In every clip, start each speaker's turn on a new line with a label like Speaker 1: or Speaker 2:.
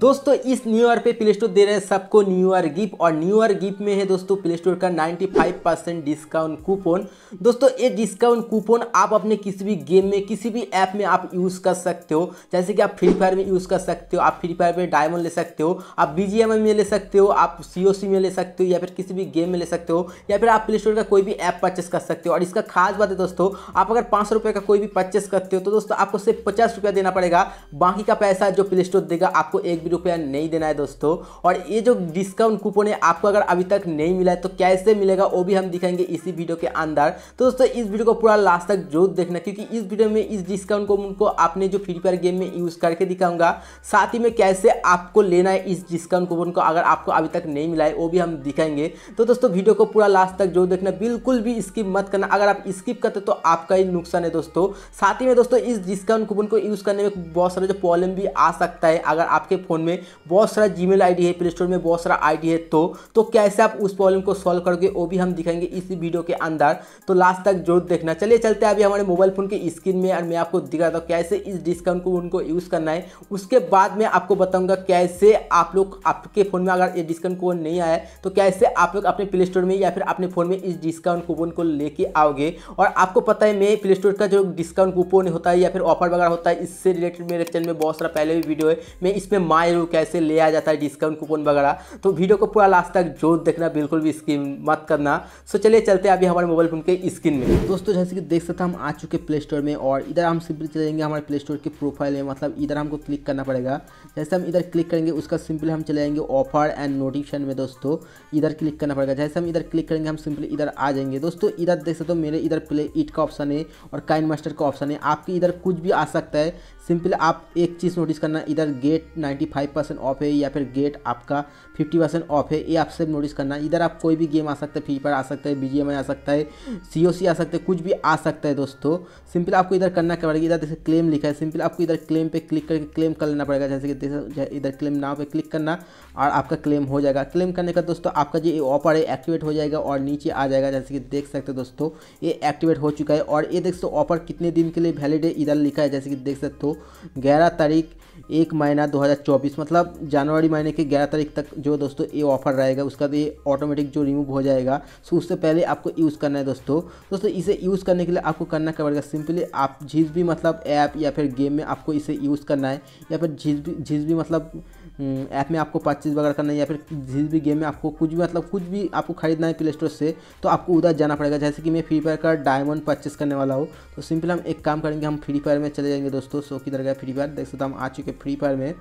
Speaker 1: दोस्तों इस new year पे प्ले स्टोर दे रहे हैं सबको न्यू ईयर गिफ्ट और न्यू ईयर गिफ्ट में है दोस्तों प्ले स्टोर का 95 परसेंट डिस्काउंट कूपन दोस्तों ये डिस्काउंट कूपन आप अपने किसी भी गेम में किसी भी ऐप में आप यूज़ कर सकते हो जैसे कि आप फ्री फायर में यूज़ कर सकते हो आप फ्री फायर में डायमंड ले सकते हो आप बी में ले सकते हो आप सी में ले सकते हो या फिर किसी भी गेम में ले सकते हो या फिर आप प्ले स्टोर का कोई भी ऐप परचेस कर सकते हो और इसका खास बात है दोस्तों आप अगर पाँच का कोई भी परचेस करते हो तो दोस्तों आपको सिर्फ पचास देना पड़ेगा बाकी का पैसा जो प्ले स्टोर देगा आपको एक भी रुपया नहीं देना है दोस्तों और ये जो डिस्काउंट कूपन है आपको अगर अभी तक नहीं मिला है तो कैसे मिलेगा वो भी हम दिखाएंगे इसी वीडियो के अंदर तो दोस्तों इस वीडियो को पूरा लास्ट तक जरूर देखना क्योंकि इस वीडियो में इस डिस्काउंट को उनको आपने जो फ्री फायर गेम में यूज़ करके दिखाऊंगा साथ ही में कैसे आपको लेना है इस डिस्काउंट कूपन को अगर आपको अभी तक नहीं मिला है वो भी हम दिखाएंगे तो दोस्तों वीडियो को पूरा लास्ट तक जरूर देखना बिल्कुल भी स्किप मत करना अगर आप स्किप करते तो आपका ही नुकसान है दोस्तों साथ ही में दोस्तों इस डिस्काउंट कूपन को यूज़ करने में बहुत सारे जो प्रॉब्लम भी आ सकता है अगर आपके फ़ोन में बहुत सारा जी मेल है प्ले स्टोर में बहुत सारा आई है तो तो कैसे आप उस प्रॉब्लम को सॉल्व करोगे वो भी हम दिखाएंगे इस वीडियो के अंदर तो लास्ट तक जरूर देखना चलिए चलते अभी हमारे मोबाइल फ़ोन के स्क्रीन में और मैं आपको दिखाता हूँ कैसे इस डिस्काउंट को उनको यूज़ करना है उसके बाद मैं आपको बताऊँगा कैसे आप लोग आपके फ़ोन में अगर ये डिस्काउंट कोड नहीं आया तो कैसे आप लोग अपने प्ले स्टोर में या फिर अपने फ़ोन में इस डिस्काउंट कूपन को लेके आओगे और आपको पता है मैं प्ले स्टोर का जो डिस्काउंट कूपन होता है या फिर ऑफर वगैरह होता है इससे रिलेटेड मेरे चैनल में बहुत सारा पहले भी वीडियो है मैं इसमें रू कैसे लिया जाता है डिस्काउंट कूपन वगैरह तो वीडियो को पूरा लास्ट तक जोर देखना बिल्कुल भी स्किन मत करना सो चलिए चलते अभी हमारे मोबाइल फोन के स्क्रीन में दोस्तों जैसे कि देख सकते हम आ चुके प्ले स्टोर में और इधर हम सिंपली चले हमारे प्ले स्टोर के प्रोफाइल में मतलब इधर हमको क्लिक करना पड़ेगा जैसे हम इधर क्लिक करेंगे उसका सिंपली हम चलेंगे ऑफर एंड नोटिफिकेशन में दोस्तों इधर क्लिक करना पड़ेगा जैसे हम इधर क्लिक करेंगे हम सिंपली इधर आ जाएंगे दोस्तों इधर देख सकते हो मेरे इधर प्ले इट का ऑप्शन है और काइन मास्टर का ऑप्शन है आपके इधर कुछ भी आ सकता है सिंपली आप एक चीज़ नोटिस करना इधर गेट फाइव परसेंट ऑफ है या फिर गेट आपका फिफ्टी परसेंट ऑफ है ये आप सब नोटिस करना इधर आप कोई भी गेम आ सकता है फ्री फायर आ सकता है बी आ सकता है सी ओ सी आ सकता है कुछ भी आ सकता है दोस्तों सिंपल आपको इधर करना क्या पड़ेगा इधर जैसे क्लेम लिखा है सिंपल आपको इधर क्लेम पर क्लिक करके क्लेम कर लेना पड़ेगा जैसे कि इधर क्लेम नाव पर क्लिक करना और आपका क्लेम हो जाएगा क्लेम करने का दोस्तों आपका जो ऑफर है एक्टिवेट हो जाएगा और नीचे आ जाएगा जैसे कि देख सकते हो दोस्तों ये एक्टिवेट हो चुका है और ये देख सकते ऑफर कितने दिन के लिए वैलिड है इधर लिखा है जैसे कि देख सकते हो ग्यारह तारीख एक महीना 2024 मतलब जनवरी महीने के 11 तारीख तक जो दोस्तों ये ऑफर रहेगा उसका तो ये ऑटोमेटिक जो रिमूव हो जाएगा सो उससे पहले आपको यूज़ करना है दोस्तों दोस्तों इसे यूज़ करने के लिए आपको करना क्या पड़ेगा सिंपली आप जिस भी मतलब ऐप या फिर गेम में आपको इसे यूज़ करना है या फिर जिस भी जिस भी मतलब ऐप हम्म, में आपको परचेज वगैरह करना है या फिर जिस भी गेम में आपको कुछ भी मतलब कुछ भी आपको खरीदना है प्ले स्टोर से तो आपको उधर जाना पड़ेगा जैसे कि मैं फ्री फायर का डायमंड परचेस करने वाला हूँ तो सिंपल हम एक काम करेंगे हम फ्री फायर में चले जाएंगे दोस्तों सो किधर गया फ्री फायर देख सकते हम आ चुके चुके फ्री फायर में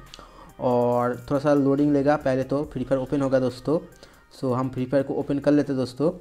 Speaker 1: और थोड़ा सा लोडिंग लेगा पहले तो फ्री फायर ओपन होगा दोस्तों सो हम फ्री फायर को ओपन कर लेते दोस्तों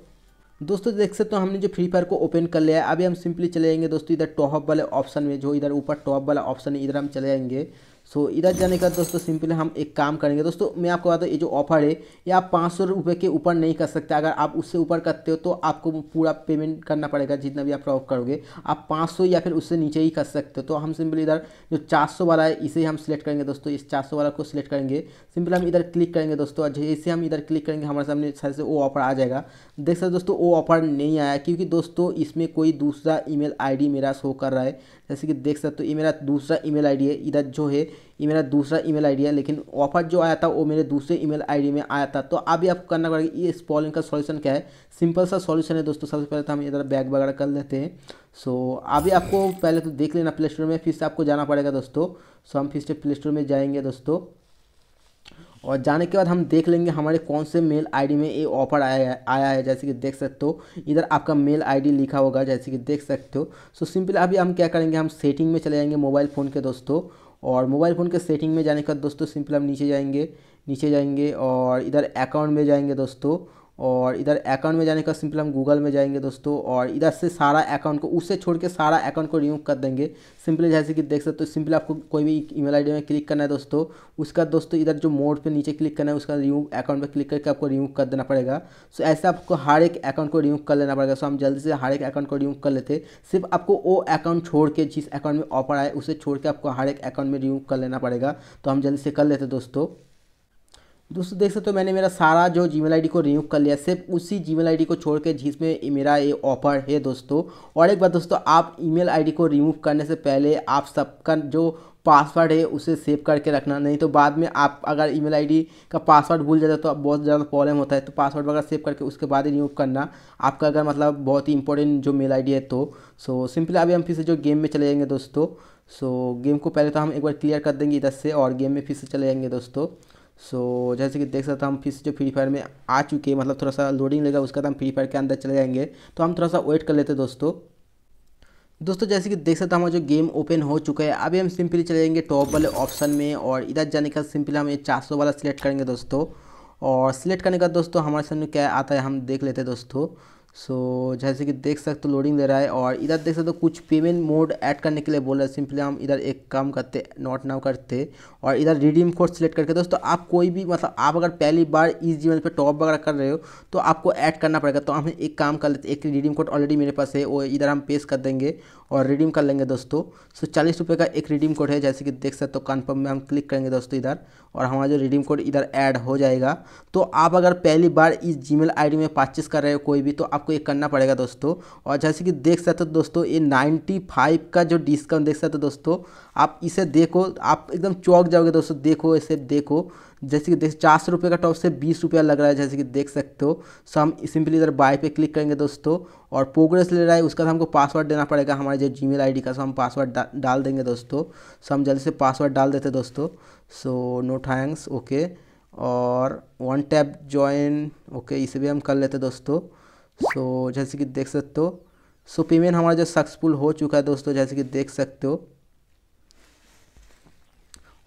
Speaker 1: दोस्तों देख सकते हो हमने जो फ्री फायर को ओपन कर लिया है अभी हम सिंपली चले जाएंगे दोस्तों इधर टॉप वाले ऑप्शन में जो इधर ऊपर टॉप वाला ऑप्शन है इधर हम चले जाएंगे सो so, इधर जाने का दोस्तों सिंपली हम एक काम करेंगे दोस्तों मैं आपको बता दूँ ये जो ऑफर है ये आप पाँच सौ रुपये के ऊपर नहीं कर सकते अगर आप उससे ऊपर करते हो तो आपको पूरा पेमेंट करना पड़ेगा जितना भी आप प्रॉफ करोगे आप पाँच सौ या फिर उससे नीचे ही कर सकते हो तो हम सिंपली इधर जो चार सौ वाला है इसे हम सिलेक्ट करेंगे दोस्तों इस चार सौ वाला को सिलेक्ट करेंगे सिंपली हम इधर क्लिक करेंगे दोस्तों जैसे हम इधर क्लिक करेंगे हमारे सामने शायद से वो ऑफर आ जाएगा देख सकते दोस्तों वो ऑफर नहीं आया क्योंकि दोस्तों इसमें कोई दूसरा ई मेल मेरा शो कर रहा है जैसे कि देख सकते हो ये मेरा दूसरा ईमेल आईडी है इधर जो है ये मेरा दूसरा ईमेल आईडी है लेकिन ऑफर जो आया था वो मेरे दूसरे ईमेल आईडी में आया था तो अभी आपको करना पड़ेगा ये इस प्रॉब्लम का सॉल्यूशन क्या है सिंपल सा सॉल्यूशन है दोस्तों सबसे पहले तो हम इधर बैग वगैरह कर लेते हैं सो अभी आपको पहले तो देख लेना प्ले स्टोर में फिर से आपको जाना पड़ेगा दोस्तों सो हम फिर से प्ले स्टोर में जाएंगे दोस्तों और जाने के बाद हम देख लेंगे हमारे कौन से मेल आईडी में ये ऑफर आया है आया है जैसे कि देख सकते हो इधर आपका मेल आईडी लिखा होगा जैसे कि देख सकते हो सो सिंपल अभी हम क्या करेंगे हम सेटिंग में चले जाएंगे मोबाइल फ़ोन के दोस्तों और मोबाइल फ़ोन के सेटिंग में जाने के बाद दोस्तों सिंपल हम नीचे जाएंगे नीचे जाएंगे और इधर अकाउंट में जाएंगे दोस्तों और इधर अकाउंट में जाने का सिंपल हम गूगल में जाएंगे दोस्तों और इधर से सारा अकाउंट को उससे छोड़ के सारा अकाउंट को रिमूव कर देंगे सिंपली जैसे कि देख सकते हो सिंपली आपको कोई भी ईमेल आईडी में क्लिक करना है दोस्तों उसका दोस्तों इधर जो मोड पे नीचे क्लिक करना है उसका रिमूव अकाउंट पर क्लिक करके आपको रिमूव कर देना पड़ेगा सो ऐसे आपको हर एक अकाउंट को रिमूव कर लेना पड़ेगा सो हम जल्दी से हर एक अकाउंट को रिमूव कर लेते सिर्फ आपको वो अकाउंट छोड़ के जिस अकाउंट में ऑफर आए उसे छोड़ के आपको हर एक अकाउंट में रिमूव कर लेना पड़ेगा तो हम जल्दी से कर लेते दोस्तों दोस्तों देख सकते हो तो मैंने मेरा सारा जो जी मेल को रिन्यू कर लिया सिर्फ उसी जी मेल को छोड़ के जिसमें मेरा ये ऑफर है दोस्तों और एक बार दोस्तों आप ईमेल आईडी को रिमूव करने से पहले आप सबका जो पासवर्ड है उसे सेव करके रखना नहीं तो बाद में आप अगर ईमेल आईडी का पासवर्ड भूल जाता है तो आप बहुत ज़्यादा प्रॉब्लम होता है तो पासवर्ड वगैरह सेव करके उसके बाद ही रिमूव करना आपका अगर मतलब बहुत ही इंपॉर्टेंट जो मेल आईडी है तो सो सिंपली अभी हम फिर से जो गेम में चले जाएंगे दोस्तों सो गेम को पहले तो हम एक बार क्लियर कर देंगे इधर से और गेम में फिर से चले जाएंगे दोस्तों सो so, जैसे कि देख सकते हम फिर से जो फ्री फायर में आ चुके हैं मतलब थोड़ा सा लोडिंग लेगा उसके बाद हम फ्री फायर के अंदर चले जाएंगे तो हम थोड़ा सा वेट कर लेते दोस्तों दोस्तों जैसे कि देख सकते हमारा जो गेम ओपन हो चुका है अभी हम सिंपली चले जाएंगे टॉप वाले ऑप्शन में और इधर जाने का सिंपली हम ये चार वाला सिलेक्ट करेंगे दोस्तों और सिलेक्ट करने का दोस्तों हमारे सामने क्या आता है हम देख लेते दोस्तों सो so, जैसे कि देख सकते हो लोडिंग दे रहा है और इधर देख सकते हो कुछ पेमेंट मोड ऐड करने के लिए बोल रहा है सिंपली हम इधर एक काम करते नॉट नाउ करते और इधर रिडीम कोड सेलेक्ट करके दोस्तों आप कोई भी मतलब आप अगर पहली बार इस जीवन पे टॉप वगैरह कर रहे हो तो आपको ऐड करना पड़ेगा तो हम एक काम कर लेते एक रिडीम कोड ऑलरेडी मेरे पास है वो इधर हम पेश कर देंगे और रिडीम कर लेंगे दोस्तों सो चालीस रुपये का एक रिडीम कोड है जैसे कि देख सकते हो कन्फर्म में हम क्लिक करेंगे दोस्तों इधर और हमारा जो रिडीम कोड इधर ऐड हो जाएगा तो आप अगर पहली बार इस जी मेल में परचेस कर रहे हो कोई भी तो आपको ये करना पड़ेगा दोस्तों और जैसे कि देख सकते हो तो दोस्तों ये नाइन्टी फाइव का जो डिस्काउंट देख सकते हो दोस्तों आप इसे देखो आप एकदम चौक जाओगे दोस्तों देखो इसे देखो जैसे कि देख चार सौ रुपये का टॉप से बीस रुपया लग रहा है जैसे कि देख सकते हो सो हम सिंपली इधर बाय पे क्लिक करेंगे दोस्तों और प्रोग्रेस ले रहा है उसका हमको पासवर्ड देना पड़ेगा हमारे जो जी मेल का सो हम पासवर्ड डा, डाल देंगे दोस्तों सो हम जल्दी से पासवर्ड डाल देते दोस्तों सो नो थैंक्स ओके और वन टैप ज्वाइन ओके इसे भी हम कर लेते दोस्तों सो जैसे कि देख सकते हो सो पेमेंट हमारा जो सक्सेसफुल हो चुका है दोस्तों जैसे कि देख सकते हो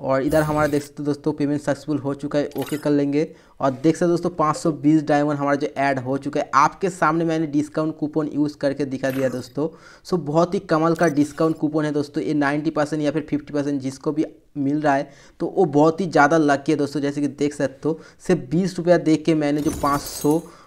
Speaker 1: और इधर हमारा देख सकते हो दोस्तों पेमेंट सक्सेसफुल हो चुका है ओके कर लेंगे और देख सकते हो दोस्तों 520 डायमंड हमारा जो ऐड हो चुका है आपके सामने मैंने डिस्काउंट कूपन यूज़ करके दिखा दिया दोस्तों सो बहुत ही कमल का डिस्काउंट कूपन है दोस्तों ये 90 परसेंट या फिर 50 परसेंट जिसको भी मिल रहा है तो वो बहुत ही ज़्यादा लकी है दोस्तों जैसे कि देख सकते हो सिर्फ बीस रुपया देख के मैंने जो पाँच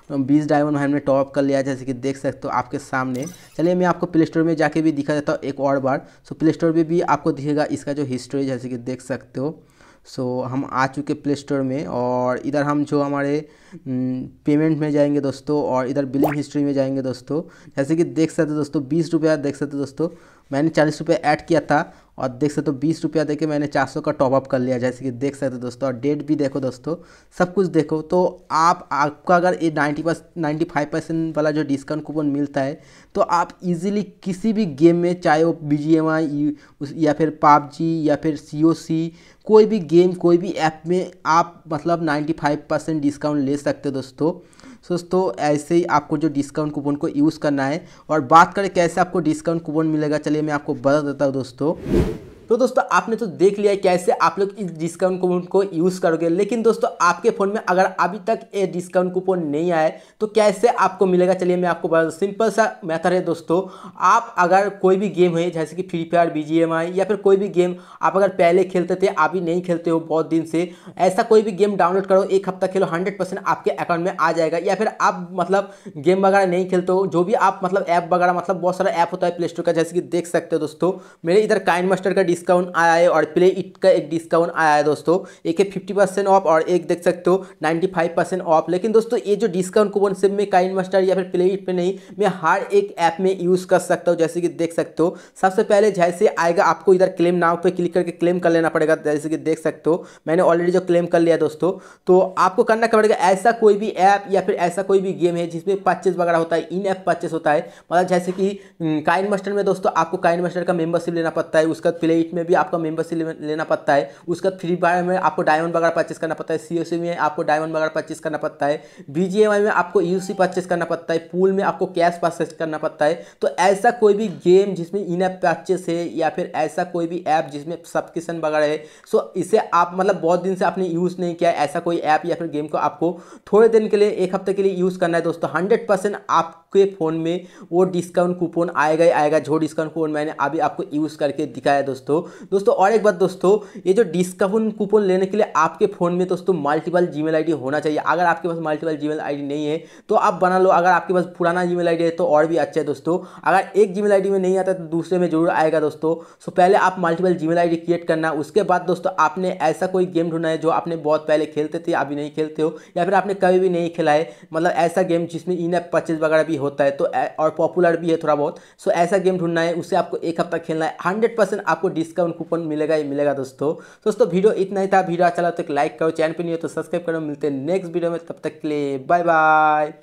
Speaker 1: तो बीस डायमंड हमने टॉप कर लिया जैसे कि देख सकते हो आपके सामने चलिए मैं आपको प्ले स्टोर में जाके भी दिखा देता हूँ एक और बार सो प्ले स्टोर में भी आपको दिखेगा इसका जो हिस्ट्री जैसे कि देख सकते हो सो so, हम आ चुके प्ले स्टोर में और इधर हम जो हमारे पेमेंट में जाएंगे दोस्तों और इधर बिलिंग हिस्ट्री में जाएंगे दोस्तों जैसे कि देख सकते हो दोस्तों बीस रुपया देख सकते हो दोस्तों मैंने चालीस रुपये ऐड किया था और देख सकते हो बीस रुपया दे के मैंने चार सौ का टॉपअप कर लिया जैसे कि देख सकते हो दोस्तों और डेट भी देखो दोस्तों सब कुछ देखो तो आप आपका अगर ये नाइन्टी पर नाइन्टी फाइव परसेंट वाला जो डिस्काउंट कूपन मिलता है तो आप इजीली किसी भी गेम में चाहे वो बी जी एम आई या फिर पाबजी या फिर सी ओ सी कोई भी गेम कोई भी ऐप में आप मतलब नाइन्टी फाइव परसेंट डिस्काउंट ले सकते हो दोस्तों दोस्तों ऐसे ही आपको जो डिस्काउंट कूपन को यूज़ करना है और बात करें कैसे आपको डिस्काउंट कूपन मिलेगा चलिए मैं आपको बता देता हूँ दोस्तों तो दोस्तों आपने तो देख लिया कैसे आप लोग इस डिस्काउंट कूपन को यूज़ करोगे लेकिन दोस्तों आपके फ़ोन में अगर अभी तक ये डिस्काउंट कूपन नहीं आए तो कैसे आपको मिलेगा चलिए मैं आपको बता सिंपल सा मेथड है दोस्तों आप अगर कोई भी गेम है जैसे कि फ्री फायर बी जी या फिर कोई भी गेम आप अगर पहले खेलते थे अभी नहीं खेलते हो बहुत दिन से ऐसा कोई भी गेम डाउनलोड करो एक हफ्ता खेलो हंड्रेड परसेंट आपके अकाउंट में आ जाएगा या फिर आप मतलब गेम वगैरह नहीं खेलते हो जो भी आप मतलब ऐप वगैरह मतलब बहुत सारा ऐप होता है प्ले स्टोर का जैसे कि देख सकते हो दोस्तों मेरे इधर काइन मास्टर का डिस्काउंट आया है और प्ले इट का एक डिस्काउंट आया है दोस्तों एक है फिफ्टी परसेंट ऑफ और एक देख सकते हो नाइन्टी फाइव परसेंट ऑफ लेकिन दोस्तों ये जो डिस्काउंट कूपन सिर्फ मैं काइन मास्टर या फिर प्ले इट पर नहीं मैं हर एक ऐप में यूज़ कर सकता हूँ जैसे कि देख सकते हो सबसे पहले जैसे आएगा आपको इधर क्लेम नाव पर क्लिक करके क्लेम कर लेना पड़ेगा जैसे कि देख सकते हो मैंने ऑलरेडी जो क्लेम कर लिया दोस्तों तो आपको करना पड़ेगा ऐसा कोई भी ऐप या फिर ऐसा कोई भी गेम है जिसमें परचेज वगैरह होता है इन ऐप परचेज होता है मतलब जैसे कि काइन हम्म, मास्टर में दोस्तों आपको काइन मास्टर का मेंबरशिप लेना पड़ता है उसका प्ले एट में भी आपका मेंबरशिप लेना पड़ता है उसका फ्री फायर में आपको डायमंड वगैरह परचेस करना पड़ता है सी एस में आपको डायमंड वगैरह परचेस करना पड़ता है बी में आपको यू सी परचेस करना पड़ता है पूल में आपको कैश परचेस करना पड़ता है तो ऐसा कोई भी गेम जिसमें इन ऐप परचेस है या फिर ऐसा कोई भी ऐप जिसमें सब्सक्रिप्शन वगैरह है सो इसे आप मतलब बहुत दिन से आपने यूज़ नहीं किया ऐसा कोई ऐप या फिर गेम को आपको थोड़े दिन के लिए एक हफ्ते के लिए यूज़ करना है दोस्तों हंड्रेड परसेंट आपके फ़ोन में वो डिस्काउंट कूपन आएगा ही आएगा जो डिस्काउंट कूपन मैंने अभी आपको यूज़ करके दिखाया दोस्तों दोस्तों दोस्तों और एक बात दोस्तों ये जो डिस्काउंट कूपन लेने के लिए आपके फ़ोन में दोस्तों मल्टीपल जीमेल आईडी होना चाहिए अगर आपके पास मल्टीपल जीमेल आईडी नहीं है तो आप बना लो अगर आपके पास पुराना जीमेल आईडी है तो और भी अच्छा है दोस्तों अगर एक जीमेल आईडी में नहीं आता तो दूसरे में जरूर आएगा दोस्तों सो पहले आप मल्टीपल जीमेल आईडी क्रिएट करना उसके बाद दोस्तों आपने ऐसा कोई गेम ढूंढना है जो आपने बहुत पहले खेलते थे अभी नहीं खेलते हो या फिर आपने कभी भी नहीं खेला है मतलब ऐसा गेम जिसमें इन ऐप परचेज वगैरह भी होता है तो और पॉपुलर भी है थोड़ा बहुत सो ऐसा गेम ढूंढना है उसे आपको एक हफ्ता खेलना है हंड्रेड आपको डिस्काउंट कूपन मिलेगा ही मिलेगा दोस्तों दोस्तों वीडियो इतना ही था वीडियो अच्छा लगा तो एक लाइक करो चैनल पर नहीं हो तो सब्सक्राइब करो मिलते हैं नेक्स्ट वीडियो में तब तक के लिए बाय बाय